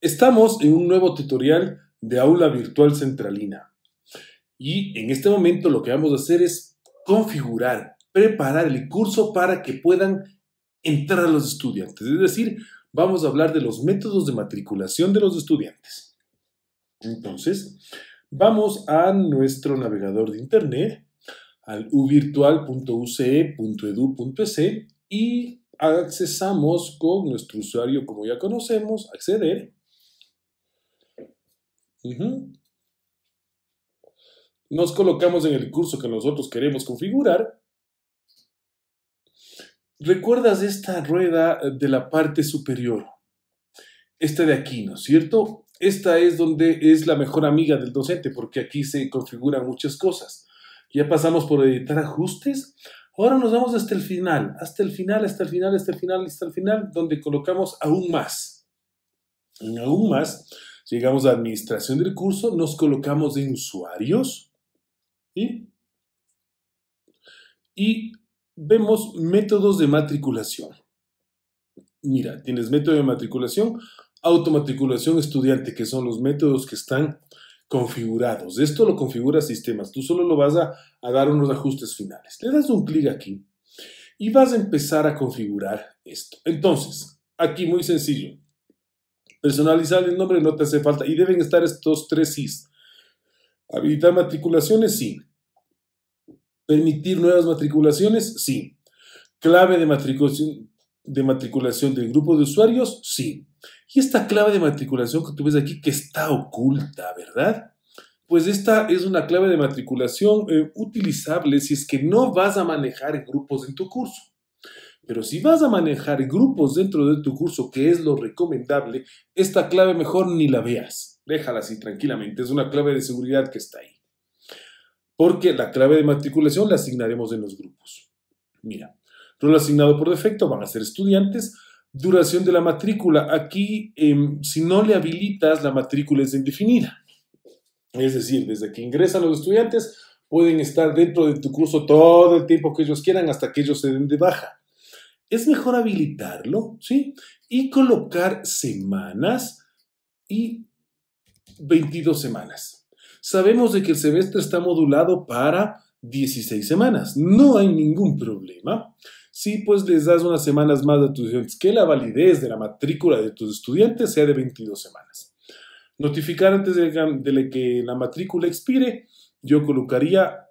Estamos en un nuevo tutorial de aula virtual centralina y en este momento lo que vamos a hacer es configurar, preparar el curso para que puedan entrar los estudiantes, es decir, vamos a hablar de los métodos de matriculación de los estudiantes. Entonces, vamos a nuestro navegador de internet, al uvirtual.uce.edu.es y accesamos con nuestro usuario como ya conocemos, acceder, nos colocamos en el curso que nosotros queremos configurar. ¿Recuerdas esta rueda de la parte superior? Esta de aquí, ¿no es cierto? Esta es donde es la mejor amiga del docente porque aquí se configuran muchas cosas. Ya pasamos por editar ajustes. Ahora nos vamos hasta el final, hasta el final, hasta el final, hasta el final, hasta el final, donde colocamos aún más. aún más llegamos a administración del curso, nos colocamos en usuarios y vemos métodos de matriculación. Mira, tienes método de matriculación, automatriculación estudiante, que son los métodos que están configurados. Esto lo configura sistemas, tú solo lo vas a, a dar unos ajustes finales. Le das un clic aquí y vas a empezar a configurar esto. Entonces, aquí muy sencillo, Personalizar el nombre no te hace falta y deben estar estos tres sí. Habilitar matriculaciones, sí. Permitir nuevas matriculaciones, sí. Clave de matriculación, de matriculación del grupo de usuarios, sí. Y esta clave de matriculación que tú ves aquí, que está oculta, ¿verdad? Pues esta es una clave de matriculación eh, utilizable si es que no vas a manejar grupos en tu curso. Pero si vas a manejar grupos dentro de tu curso, que es lo recomendable, esta clave mejor ni la veas. Déjala así tranquilamente, es una clave de seguridad que está ahí. Porque la clave de matriculación la asignaremos en los grupos. Mira, rol asignado por defecto van a ser estudiantes, duración de la matrícula. Aquí, em, si no le habilitas, la matrícula es indefinida. Es decir, desde que ingresan los estudiantes, pueden estar dentro de tu curso todo el tiempo que ellos quieran hasta que ellos se den de baja es mejor habilitarlo, ¿sí? Y colocar semanas y 22 semanas. Sabemos de que el semestre está modulado para 16 semanas. No hay ningún problema. Si pues les das unas semanas más a tus estudiantes, que la validez de la matrícula de tus estudiantes sea de 22 semanas. Notificar antes de que la matrícula expire, yo colocaría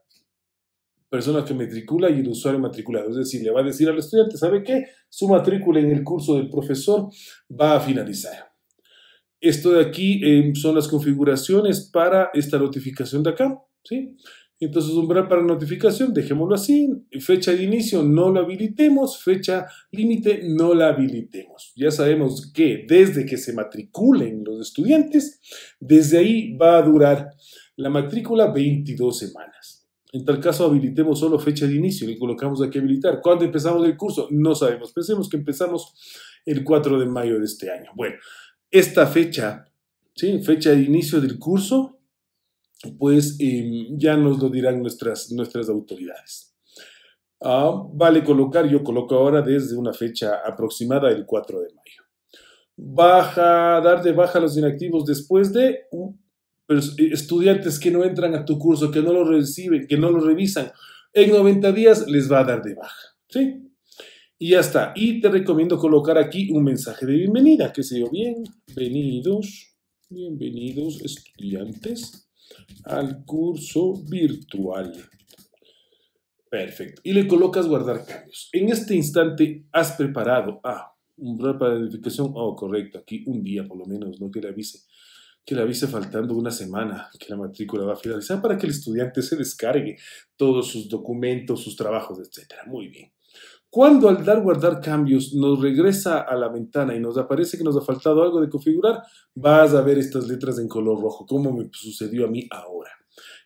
persona que matricula y el usuario matriculado. Es decir, le va a decir al estudiante, ¿sabe qué? Su matrícula en el curso del profesor va a finalizar. Esto de aquí em, son las configuraciones para esta notificación de acá. ¿sí? Entonces, umbral para notificación, dejémoslo así. Fecha de inicio, no lo habilitemos. Fecha límite, no la habilitemos. Ya sabemos que desde que se matriculen los estudiantes, desde ahí va a durar la matrícula 22 semanas. En tal caso, habilitemos solo fecha de inicio y colocamos aquí habilitar. ¿Cuándo empezamos el curso? No sabemos. Pensemos que empezamos el 4 de mayo de este año. Bueno, esta fecha, ¿sí? fecha de inicio del curso, pues em, ya nos lo dirán nuestras, nuestras autoridades. Ah, vale colocar, yo coloco ahora desde una fecha aproximada el 4 de mayo. Baja, dar de baja los inactivos después de, eh, estudiantes que no entran a tu curso, que no lo reciben, que no lo revisan, en 90 días les va a dar de baja. ¿Sí? Y ya está. Y te recomiendo colocar aquí un mensaje de bienvenida, que se yo, bienvenidos, bienvenidos estudiantes al curso virtual. Perfecto. Y le colocas guardar cambios. En este instante has preparado, ah, un rol para edificación, oh, correcto, aquí un día por lo menos, no te le avise que le avise faltando una semana que la matrícula va a finalizar para que el estudiante se descargue todos sus documentos, sus trabajos, etc. Muy bien. Cuando al dar guardar cambios nos regresa a la ventana y nos aparece que nos ha faltado algo de configurar, vas a ver estas letras en color rojo, como me sucedió a mí ahora.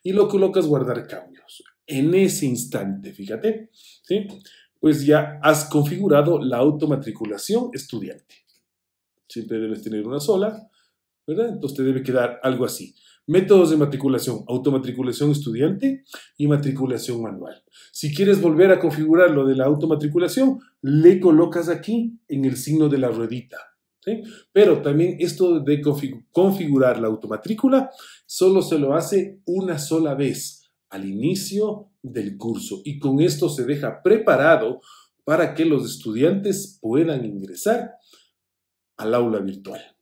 Y lo colocas guardar cambios. En ese instante, fíjate, ¿sí? pues ya has configurado la automatriculación estudiante. Siempre debes tener una sola entonces te debe quedar algo así. Métodos de matriculación, automatriculación estudiante y matriculación manual. Si quieres volver a configurar lo de la automatriculación, le colocas aquí en el signo de la ruedita. Pero también esto de configurar la automatrícula solo se lo hace una sola vez al inicio del curso y con esto se deja preparado para que los estudiantes puedan ingresar al aula virtual.